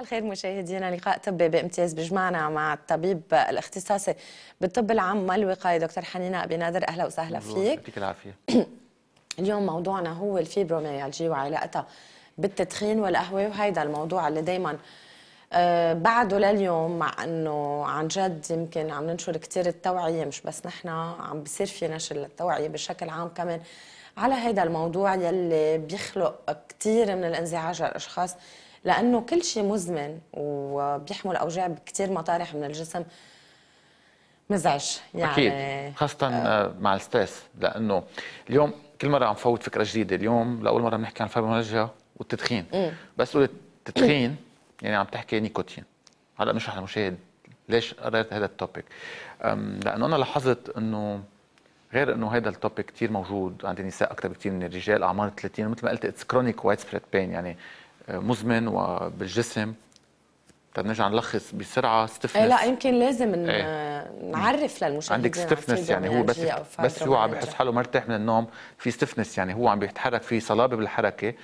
الخير مشاهدينا لقاء طبي بامتياز بجمعنا مع الطبيب الاختصاصي بالطب العام والوقايه دكتور حنينه ابي نادر اهلا وسهلا فيك يعطيك العافيه اليوم موضوعنا هو الفيبروميالجي وعلاقتها بالتدخين والقهوه وهذا الموضوع اللي دائما آه، بعده لليوم مع انه عن جد يمكن عم ننشر كثير التوعيه مش بس نحن عم بصير في نشر للتوعيه بشكل عام كمان على هذا الموضوع يلي بيخلق كثير من الانزعاج للاشخاص لانه كل شيء مزمن وبيحمل اوجاع بكثير مطارح من الجسم مزعج يعني اكيد خاصه آه. آه مع الستريس لانه اليوم كل مره عم فوت فكره جديده اليوم لاول مره بنحكي عن الفيبرومالجيا والتدخين بس قلت التدخين يعني عم تحكي نيكوتين هلا نشرح للمشاهد ليش قررت هذا التوبيك لانه انا لاحظت انه غير انه هذا التوبيك كثير موجود عند النساء اكثر بكثير من الرجال اعمار 30 مثل ما قلت اتس كرونيك وايد سبريد بين يعني آه، مزمن وبالجسم طب نرجع نلخص بسرعه ستفنس إيه، لا يمكن لازم ايه. نعرف للمشاهدين عندك ستفنس يعني هو بس بس هو عم بحس حاله مرتاح من النوم في ستفنس يعني هو عم بيتحرك في صلابه بالحركه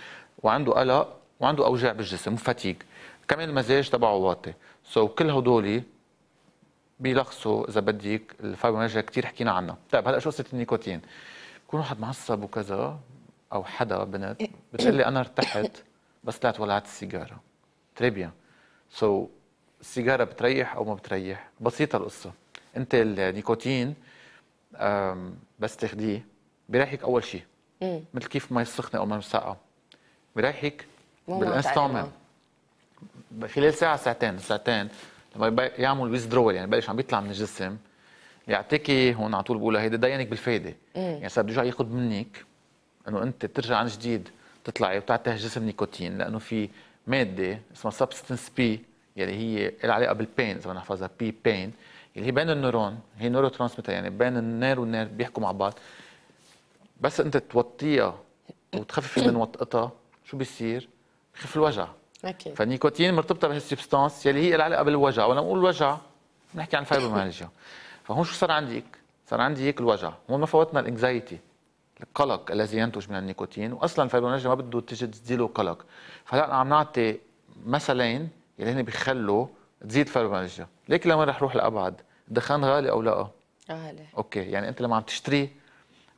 وعنده قلق وعنده اوجاع بالجسم وفتيج كمان المزاج تبعه واطي سو so, كل هدول بيلخصوا اذا بدك الفايبرومياجيا كثير حكينا عنها طيب هلا شو قصه النيكوتين بكون واحد معصب وكذا او حدا بنت بتقول لي انا ارتحت بس طلعت ولعت السيجاره تري بيان سو so, السيجاره بتريح او ما بتريح بسيطه القصه انت النيكوتين بس تاخديه بيريحك اول شيء مثل كيف ما السخنه او ما المسقعه بيريحك بالانستومنت خلال ساعه ساعتين ساعتين لما يعمل ويزدرول يعني بلش عم بيطلع من الجسم يعطيكي هون على طول بقولها هيدا دينك بالفايده يعني صار بده ياخذ منك انه انت ترجع عن جديد تطلعي وتعطي الجسم نيكوتين لانه في ماده اسمها سبستنس بي يلي هي لها علاقه بالبين اذا نحفظها بي بين اللي هي بين النيرون هي نورو ترانسميتر يعني بين النير والنير بيحكوا مع بعض بس انت توطيها وتخففي من وطئتها شو بيصير؟ بخف الوجع اوكي فالنيكوتين مرتبطه بهالسبستانس يلي هي لها علاقه بالوجع وانا بقول وجع بنحكي عن فايبروميالجيا فهون شو صار عندك؟ صار عندي هيك الوجع هون ما فوتنا الانكزايتي القلق الذي ينتج من النيكوتين واصلا الفايبروميالجيا ما بده تجي تزيله قلق فهلا عم نعطي مثلين يلي هن بيخلوا تزيد الفايبروميالجيا ليك لما رح روح لابعد الدخان غالي او لا غالي اوكي يعني انت لما عم تشتري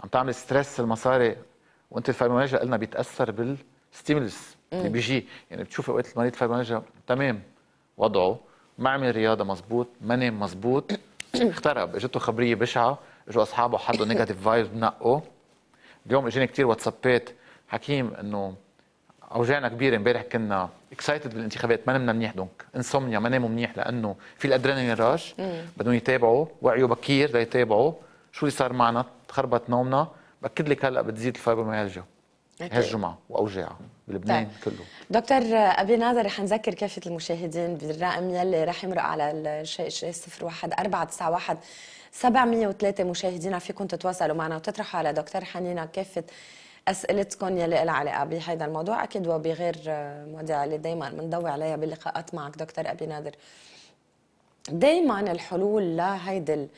عم تعمل ستريس المصاري وانت الفايبروميالجيا قلنا بيتاثر بالستيمولس اللي بيجي يعني بتشوف اوقات المريض فايبرانيجيا تمام وضعه ما عمل رياضه مزبوط ما نام مزبوط اخترب اجته خبريه بشعه اجوا اصحابه حدوا نيجاتيف فايبس بنقوا اليوم اجاني كثير واتسابات حكيم انه اوجاعنا كبيره امبارح كنا اكسايتد بالانتخابات ما نمنا منيح دونك انسومنيا ما ناموا منيح لانه في الادرينالين راش بدهم يتابعوا وعيوا بكير ليتابعوا شو اللي صار معنا تخربط نومنا باكد لك هلا بتزيد الفايبروميالجيا هالجمعة وأوجاعها بلبنان طيب. كله دكتور أبي ناظر رح نذكر كافة المشاهدين بالرقم يلي رح يمرق على الشيء 01491 01 491 703 مشاهدينا فيكم تتواصلوا معنا وتطرحوا على دكتور حنينة كافة أسئلتكم يلي لها علاقة بهذا الموضوع أكيد وبغير مواضيع اللي دايما بنضوي عليها باللقاءات معك دكتور أبي ناظر دايما الحلول لهيدي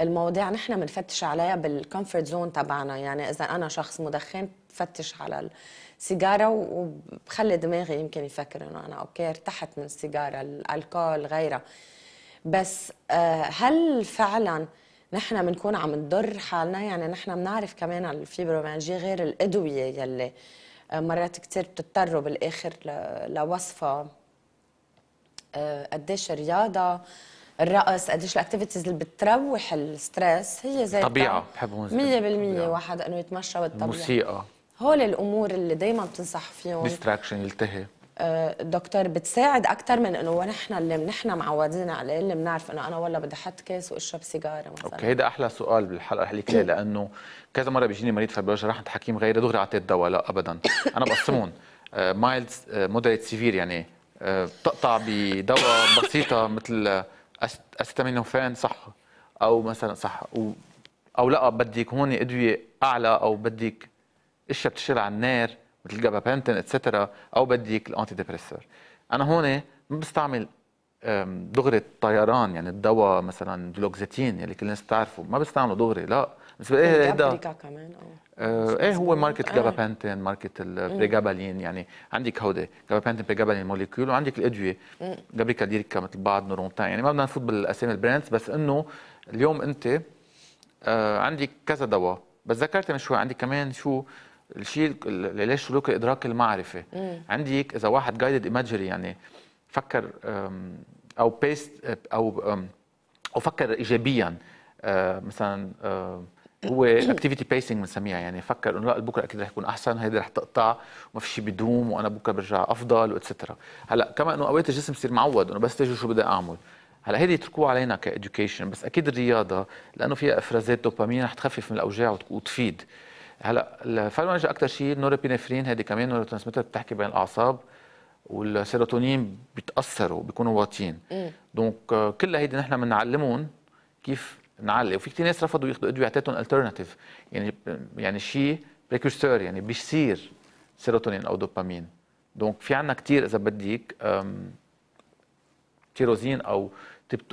المواضيع نحن بنفتش عليها بالكمفورت زون تبعنا يعني إذا أنا شخص مدخن بفتش على السيجاره وبخلي دماغي يمكن يفكر انه انا اوكي ارتحت من السيجاره الالكول غيرها بس آه، هل فعلا نحن بنكون عم نضر حالنا يعني نحن بنعرف كمان الفيبرومانجي غير الادويه يلي آه، مرات كثير بتضطروا بالاخر لوصفها آه، قديش الرياضه الرقص قديش الاكتيفيتيز اللي بتروح الستريس هي زي طبيعه بحبهم 100% واحد انه يتمشى بالطبيعه الموسيقى هول الامور اللي دائما بتنصح فيهم ديستراكشن يلتهي آه، دكتور بتساعد اكثر من انه ونحن اللي نحن معودين عليه اللي بنعرف انه انا والله بدي احط كاس واشرب سيجاره مثلا اوكي هيدا احلى سؤال بالحلقه حليك ليه لانه كذا مره بيجيني مريض فبرجع عند حكيم غيري دغري اعطيت دواء لا ابدا انا بقسمهم مايلد مودريت سيفير يعني بتقطع آه، بدواء بسيطه مثل آه، استامينوفان صح او مثلا صح أو لا بدك هون ادويه اعلى او بدك اشياء بتشتغل على النار مثل جابابنتين اتسترا او بديك الانتي ديبريسور انا هون ما بستعمل دغري الطيران يعني الدواء مثلا دلوكزيتين يلي يعني كل الناس بتعرفه ما بستعمله دغري لا إيه، يعني إيه، آه، بس ايه هيدا كمان او ايه هو ماركت آه. ماركت البريجابالين يعني عندك هودي جابابنتين بريجابالين موليكيول وعندك الادويه جابريكا ديركا مثل بعض نورونتان يعني ما بدنا نفوت بالاسامي البراندز بس انه اليوم انت آه، عندك كذا دواء بس ذكرت من شوي عندي كمان شو الشيء اللي ليش سلوك الادراك المعرفي مم. عندي اذا واحد جايدد ايماجري يعني فكر او بيست آه، او او فكر ايجابيا آه، مثلا هو اكتيفيتي بيسنج بنسميها يعني فكر انه لا بكره اكيد رح يكون احسن هيدي رح تقطع وما في شيء بدوم وانا بكره برجع افضل واتسترا هلا كما انه اوقات الجسم بصير معود انه بس تجي شو بدي اعمل هلا هيدي اتركوها علينا كاديوكيشن بس اكيد الرياضه لانه فيها افرازات دوبامين رح تخفف من الاوجاع وتفيد هلا الفارماج اكثر شيء النوربينفرين هذه كمان نورو بتحكي بين الاعصاب والسيروتونين بيتاثروا بيكونوا واطيين دونك آه، كل هيدي نحن بنعلمهم كيف نعلي وفي كثير ناس رفضوا ياخذوا ادويه اعطيتهم الترناتيف يعني يعني شيء بريكورسور يعني بيصير سيروتونين او دوبامين دونك في عندنا كثير اذا بديك تيروزين او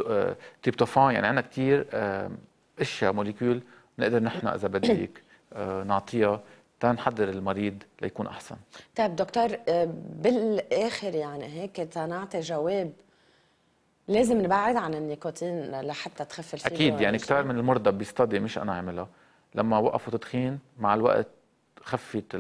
آه، تيبتوفان يعني عندنا كثير اشياء موليكيول نقدر نحن اذا بديك آه، نعطيها تنحضر المريض ليكون احسن طيب دكتور آه، بالاخر يعني هيك تنعطي جواب لازم نبعد عن النيكوتين لحتى تخف الفيلم اكيد يعني كثير من المرضى بيستدي مش انا عملها لما وقفوا تدخين مع الوقت خفت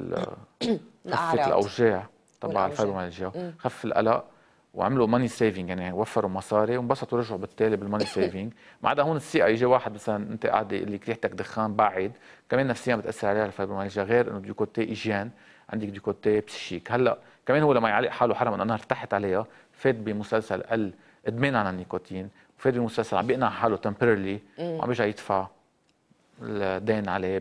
خفت الاوجاع تبع الفيبرومالجيا خف القلق وعملوا ماني سيفنج يعني وفروا مصاري وانبسطوا رجعوا بالتالي بالماني سيفنج ما عدا هون الثقه يجي واحد مثلا انت قاعد يقول لك ريحتك دخان بعد كمان نفسيا بتاثر عليها الفايبرومالجا غير انه دي كوتي ايجان عندك دي كوتي بسيشيك هلا كمان هو لما يعلق حاله حرم انه انا ارتحت عليها فات بمسلسل قل ادمان على النيكوتين وفات بمسلسل عم بيقنع حاله تمبرلي وعم بيرجع يدفع الدين عليه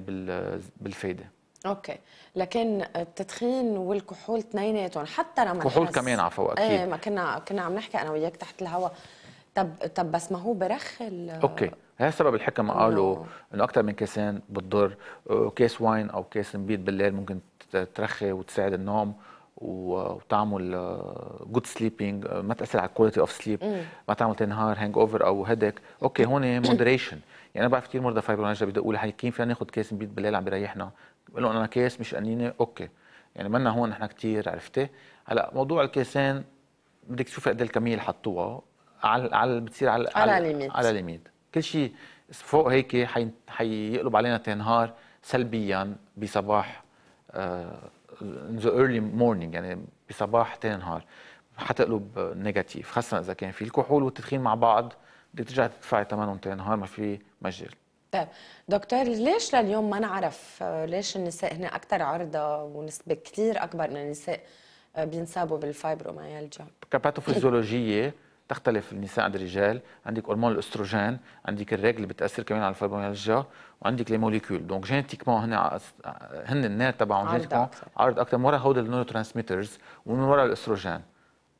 بالفايده اوكي لكن التدخين والكحول اثنيناتهم حتى لما كحول كمان عفوا إيه، اكيد ايه ما كنا كنا عم نحكي انا وياك تحت الهواء طب طب بس ما هو ال... اوكي هذا سبب الحكم قالوا انه اكثر من كاسين بتضر كاس واين او كاس نبيد بالليل ممكن ترخي وتساعد النوم وتعمل جود آه، سليبينج آه، ما تاثر على الكواليتي اوف سليب ما تعمل تنهار هانج اوفر او هيدك اوكي هون مودريشن يعني انا بعرف كثير مرضى فايبرونجا بدقوا لي حكيم فينا ناخذ كاس نبيد بالليل عم بيريحنا بقول لهم انا كيس مش قنينه اوكي يعني منا هون نحن كثير عرفتي هلا موضوع الكيسين بدك تشوفي قد إيه الكميه اللي حطوها على على بتصير على على ليميت على ليميت كل شيء فوق هيك حي... حيقلب علينا تنهار سلبيا بصباح ذا ايرلي مورنينج يعني بصباح تاني نهار حتقلب نيجاتيف خاصه اذا كان في الكحول والتدخين مع بعض بدك ترجع تدفعي ثمنهم تاني نهار ما في مجال طيب دكتور ليش لليوم ما نعرف آه، ليش النساء هن اكثر عرضه ونسبه كثير اكبر من النساء آه، بينصابوا بالفايبروميالجيا كباثوفيزيولوجيه تختلف النساء عن الرجال عندك هرمون الاستروجين عندك الرجل اللي بتاثر كمان على الفايبروميالجيا وعندك لي موليكيول دونك جينيتيكمون هن هن النار تبعهم جينيتيكمون عرض اكثر من ورا هود النيورو ترانسميترز ومن ورا الاستروجين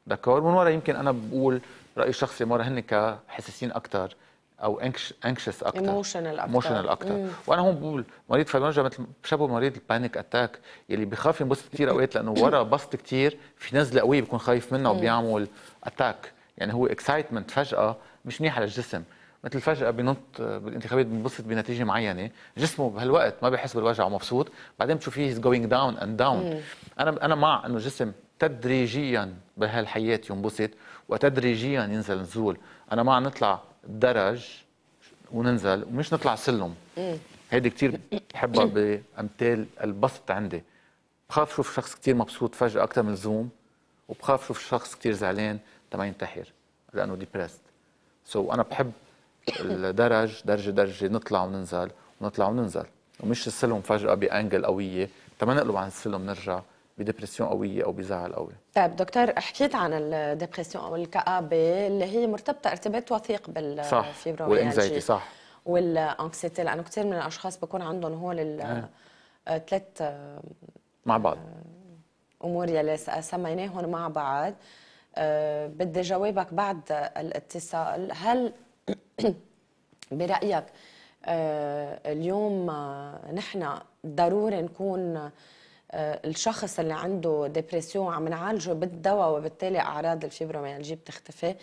دكور من ورا يمكن انا بقول راي شخصي مرة هن كحساسين اكثر او انكشس اكتر ايموشنال اكتر ايموشنال اكتر مم. وانا هون بقول مريض فيبرونجا مثل شبه مريض البانيك اتاك يلي بخاف ينبسط كثير اوقات لانه ورا بسط كثير في نزله قويه بيكون خايف منها وبيعمل اتاك يعني هو اكسايتمنت فجاه مش منيح على الجسم مثل فجاه بينط بالانتخابات بينبسط بنتيجه معينه جسمه بهالوقت ما بيحس بالوجع ومبسوط بعدين بتشوفيه هيز جوينج داون اند داون انا انا مع انه الجسم تدريجيا بهالحياه ينبسط وتدريجيا ينزل نزول انا مع نطلع درج وننزل ومش نطلع سلم هيدي كثير بحبها بامثال البسط عندي بخاف شوف شخص كثير مبسوط فجاه اكثر من زوم وبخاف شوف شخص كثير زعلان تما ينتحر لانه ديبرست سو so انا بحب الدرج درجه درجه نطلع وننزل ونطلع وننزل ومش السلم فجاه بانجل قويه تما نقلب عن السلم نرجع بدبرسيون قويه او بزعل قوي طيب دكتور حكيت عن الدبرسيون او الكابه اللي هي مرتبطه ارتباط وثيق بالفيبروميالجي صح صح والانكسيتي لانه كثير من الاشخاص بكون عندهم هول الثلاث آه، آه، مع بعض آه، امور يلي سميناهم مع بعض أه بدي جوابك بعد الاتصال هل برايك أه اليوم نحن ضروري نكون آه، الشخص اللي عنده ديبرسيون عم نعالجه بالدواء وبالتالي اعراض الفيبروميالجي بتختفي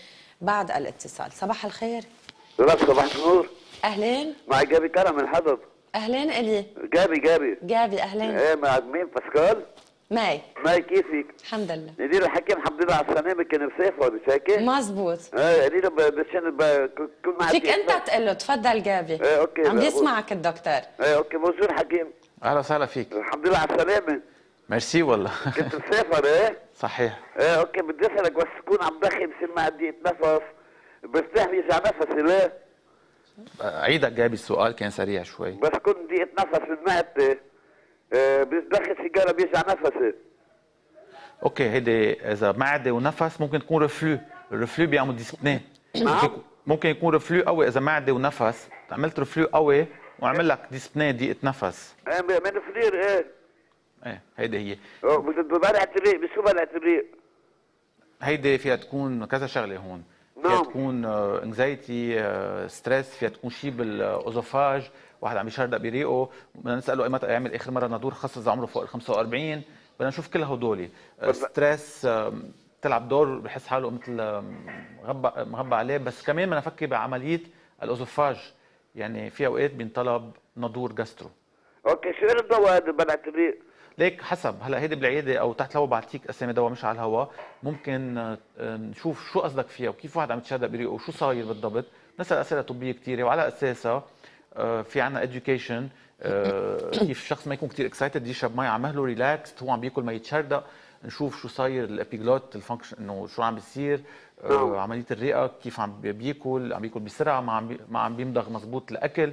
بعد الاتصال صباح الخير لك صباح النور اهلين معك جابي كرم من حضر اهلين الي جابي جابي جابي اهلين ايه مع مين باسكال ماي ماي كيفك؟ الحمد لله ندير الحكيم حمد لله على السلامة كان مسافر مش هيك؟ مظبوط ايه قليلة بس مشان كل ما فيك انت تقول له تفضل جابي ايه اوكي عم يسمعك الدكتور ايه اوكي موجود حكيم اهلا وسهلا فيك الحمد لله على السلامه ميرسي والله كنت مسافر ايه صحيح ايه اوكي بدي اسالك بس تكون عم بخي بصير ما عندي اتنفس برتاح بيرجع نفسي ليه؟ عيدك جايب السؤال كان سريع شوي بس كنت بدي اتنفس من إيه؟ معدتي إيه، بدخل بدخن سيجاره بيرجع نفسي اوكي هيدي اذا معده ونفس ممكن تكون رفلو الرفلو بيعمل ديسبني نعم. ممكن يكون رفلو قوي اذا معده ونفس عملت رفلو قوي واعمل لك ديسبني ضيقه نفس ايه فلير ايه ايه هيدي هي بلعه الريق بشو بلعه الريق هيدي فيها تكون كذا شغله هون نعم. آه، آه، فيها تكون انكزايتي ستريس فيها تكون شيء بالاوزوفاج واحد عم يشردق بريقه بدنا نساله ايمتى يعمل اخر مره ندور خاصه اذا عمره فوق ال 45 بدنا نشوف كل هدول ستريس آه، تلعب دور بحس حاله مثل مغبى عليه بس كمان بدنا نفكر بعمليه الاوزوفاج يعني في اوقات بينطلب نادور جاسترو اوكي شو الدواء هذا بنعتبريه ليك حسب هلا هيدي بالعياده او تحت الهواء بعطيك اسامي دواء مش على الهواء ممكن آه، آه، نشوف شو قصدك فيها وكيف واحد عم يتشرب بريقه وشو صاير بالضبط نسال اسئله طبيه كثيره وعلى اساسها آه، في عنا education كيف الشخص ما يكون كثير اكسايتد يشرب مي عمهله ريلاكس هو عم بياكل ما يتشردق نشوف شو صاير الابيجلوت الفانكشن انه شو عم بيصير آه نعم. عمليه الرئه كيف عم بياكل عم بياكل بسرعه ما عم ما عم بيمضغ مزبوط الاكل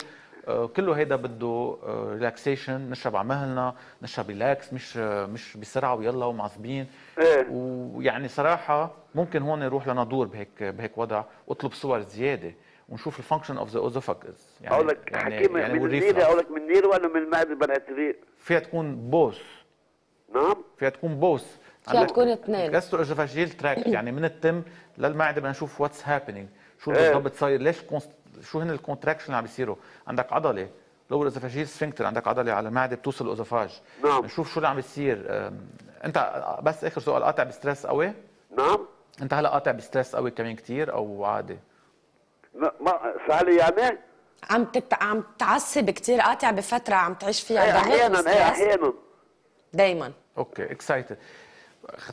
آه كله هيدا بده آه ريلاكسيشن نشرب على مهلنا نشرب ريلاكس مش آه، مش بسرعه ويلا ومعصبين ايه. ويعني صراحه ممكن هون نروح لندور بهيك بهيك وضع واطلب صور زياده ونشوف الفانكشن اوف ذا اوزوفاجز يعني اقول لك يعني حكي يعني من النيره اقول لك من النيره ولا من المعده بنات الريق فيها تكون بوس نعم فيها تكون بوس فيها تكون اثنين جاسترو تراكت يعني من التم للمعده بدنا نشوف واتس هابينينج شو إيه. بالضبط صاير ليش شو هن الكونتراكشن اللي عم بيصيروا عندك عضله لو اسفاجيل سفنكتر عندك عضله على المعده بتوصل الاوزفاج نعم نشوف شو اللي عم بيصير انت بس اخر سؤال قاطع بستريس قوي نعم انت هلا قاطع بستريس قوي كمان كثير او عادي ما سالي يعني عم تت... عم تعصب كثير قاطع بفتره عم تعيش فيها إيه، احيانا إيه، احيانا دايما اوكي اكسايتد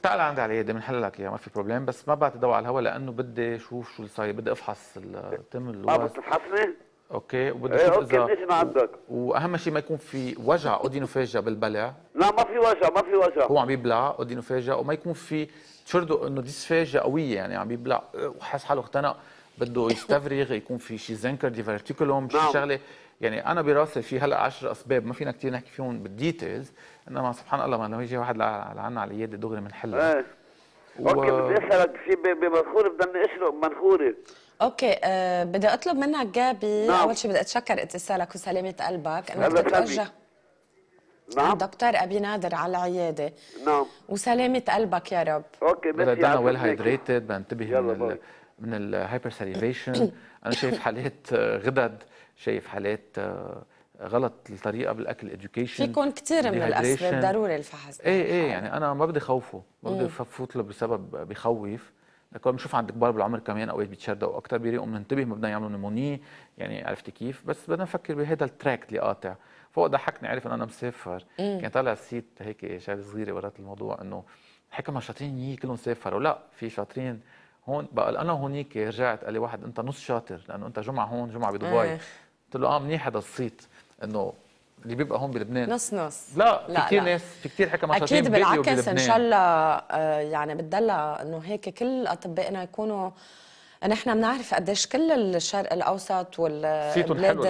تعال عندي على ايدي بنحل لك اياها ما في بروبلم بس ما بعت دواء على الهواء لانه بدي اشوف شو اللي صاير بدي افحص التم اللوز اه بتفحصني؟ اوكي وبدي ايه اوكي ماشي ما عندك واهم شيء ما يكون في وجع اودينوفاجيا بالبلع لا ما في وجع ما في وجع هو عم يبلع اودينوفاجيا وما يكون في تشردو انه ديسفاجيا قويه يعني عم يبلع إيه، وحاس حاله اختنق بده يستفرغ يكون في شيء زنكر ديفرتيكولوم شيء شغله يعني انا براسي في هلا عشر اسباب ما فينا كثير نحكي فيهم بالديتيلز انما سبحان الله لما يجي واحد لعنا على العياده دغري بنحلها ايه اوكي بدي اسالك شيء بمنخوري بدنا نسرق منخوري اوكي أه بدي اطلب منك جابي نعم. اول شيء بدي اتشكر اتصالك وسلامه قلبك انك تتوجه نعم دكتور ابي نادر على العياده نعم وسلامه قلبك يا رب اوكي بدي بدنا ويل هايدريتد بنتبه من من الهايبر ساليفيشن انا شايف حالات آه، غدد شايف حالات آه، غلط الطريقه بالاكل اديوكيشن فيكم كثير من الاسباب ضروري الفحص ايه ايه يعني انا ما بدي خوفه ما بدي فوت له بسبب بخوف لكن بنشوف عند كبار بالعمر كمان اوقات بيتشردوا اكثر بيريقوا بننتبه ما بدنا يعملوا نمونيه يعني عرفتي كيف بس بدنا نفكر بهذا التراك اللي قاطع فوق ضحكني عرف انه انا مسافر مم. كان طالع سيت هيك شغله صغيره ورات الموضوع انه حكم شاطرين يي كلهم سافروا لا في شاطرين هون بقى انا هونيك رجعت قال لي واحد انت نص شاطر لانه انت جمعه هون جمعه بدبي قلت له اه منيح هذا الصيت انه اللي بيبقى هون بلبنان نص نص لا, لا في كثير ناس في كثير حكى مشاكل اكيد بالعكس ان شاء الله آه، يعني بتدلى انه هيك كل اطبائنا يكونوا نحن بنعرف قديش كل الشرق الاوسط والبلاد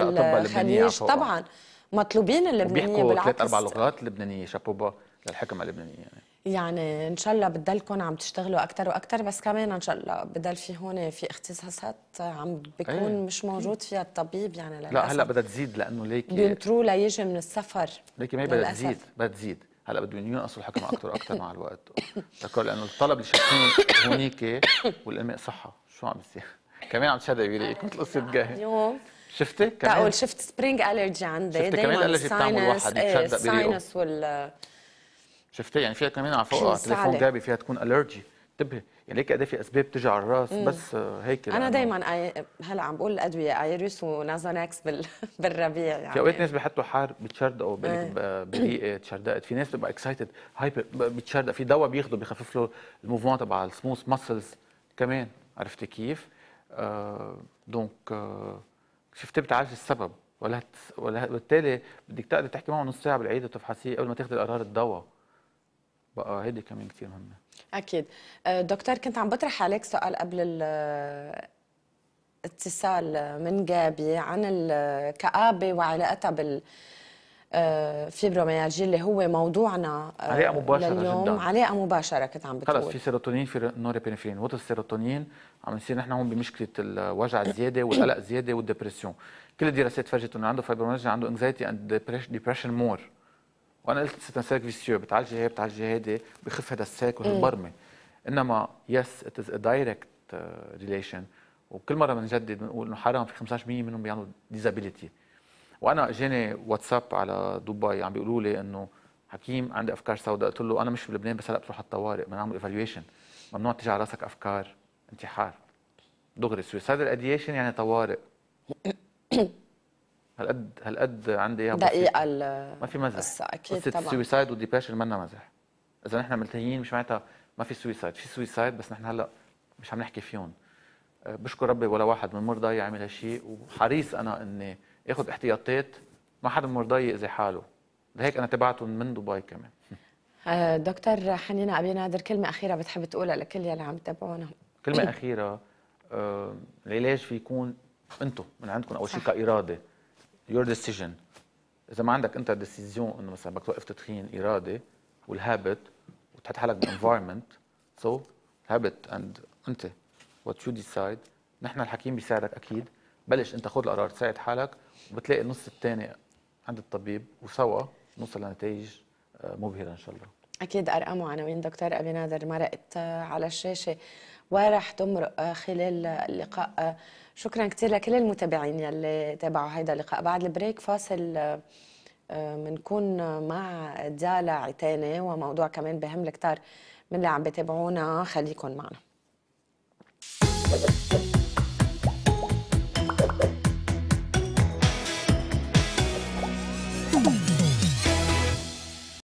الخليج طبعا مطلوبين اللبنانيين بالعكس بيحكوا ثلاث اربع لغات لبنانيه شابوبا للحكمه اللبنانيه يعني يعني ان شاء الله بتضلكم عم تشتغلوا اكثر واكثر بس كمان ان شاء الله بضل في هون في اختصاصات عم بيكون ايه. مش موجود فيها الطبيب يعني للأسف. لا هلا بدها تزيد لانه ليكي بينطروا ليجي من السفر ليكي ما هي بدها تزيد بدها تزيد هلا بدهم ينقصوا الحكم اكثر واكثر مع الوقت لانه الطلب اللي شايفينه هونيك والام صحه شو عم بيصير كمان عم تشدقي لي مثل قصه جاهز اليوم شفتي كمان تقول شفت سبرينج الرجي عندي شفتي كمان الالرجي بتعمل واحد ساينس وال شفتي يعني فيها كمان على فوق تليفون جابي فيها تكون الرجي انتبهي يعني ليك قد في اسباب بتيجي على الراس مم. بس آه، هيك انا دائما هلا عم بقول الادويه ايريس ونازونكس بال... بالربيع يعني في اوقات ناس بحطوا حار بتشردقوا آه، بريقي تشردقت في ناس بتبقى اكسايتد هايبر بتشردق في دواء بياخذه بخفف له الموفمون تبع السموث ماسلز كمان عرفتي كيف؟ آه دونك آه شفتي بتعالج السبب ولا ولا بالتالي بدك تقعدي تحكي معه نص ساعه بالعيد وتفحصيه قبل ما تاخذي القرار الدواء بقى هيدي كمان كثير مهمه اكيد آه، دكتور كنت عم بطرح عليك سؤال قبل اتصال من جابي عن الكآبة وعلاقتها بال آه، فيبروميالجي اللي هو موضوعنا آه، علاقة مباشرة لليوم. جدا علاقة مباشرة كنت عم بتقول خلص في سيروتونين في نوربينفرين وقت السيروتونين عم نصير نحن هون بمشكلة الوجع الزيادة والقلق الزيادة والدبرسيون كل الدراسات فرجت انه عنده فيبروميالجي عنده انكزايتي اند ديبرشن مور وانا قلت سيرك فيسيو بتعالج هي بتعالج هيدي إيه؟ بخف هذا السيركل والبرمه انما يس ات از ا دايركت ريليشن وكل مره بنجدد بنقول انه حرام في 15% منهم بيعملوا ديزابيليتي وانا اجاني واتساب على دبي عم بيقولوا لي انه حكيم عندي افكار سوداء قلت له انا مش بلبنان بس هلا بتروح على الطوارئ بدنا نعمل ايفالويشن ممنوع تجي على راسك افكار انتحار دغري سويسايد اديشن يعني طوارئ هالقد هالقد عندي اياها دقيقه ما في مزح قصه اكيد قصة طبعا السويسايد والديبريشن منا مزح اذا نحن ملتهيين مش معناتها ما في سويسايد في سويسايد بس نحن هلا مش عم نحكي فيهم أه، بشكر ربي ولا واحد من مرضاي يعمل هالشيء وحريص انا اني اخذ احتياطات ما حدا من مرضاي يأذي حاله لهيك انا تبعتهم من دبي كمان أه، دكتور حنينة أبي نادر كلمة أخيرة بتحب تقولها لكل يلي عم تابعونا كلمة إيه. أخيرة أه، العلاج في يكون أنتم من عندكم أول شيء كإرادة يور ديسيجن اذا ما عندك انت ديسيزيون انه مثلا بدك توقف تدخين اراده والهابت وتحط حالك بانفايرمنت سو هابت اند انت وات يو ديسايد نحن الحكيم بيساعدك اكيد بلش انت خذ القرار تساعد حالك وبتلاقي النص الثاني عند الطبيب وسوا نوصل لنتائج آه، مبهره ان شاء الله اكيد ارقام وعناوين دكتور ابي نادر مرقت آه، على الشاشه وراح تمرق آه، خلال اللقاء آه، شكرا كثير لكل المتابعين يلي تابعوا هيدا اللقاء بعد البريك فاصل بنكون آه، مع ديالا عتاني وموضوع كمان بهم كتار من اللي عم بتابعونا خليكن معنا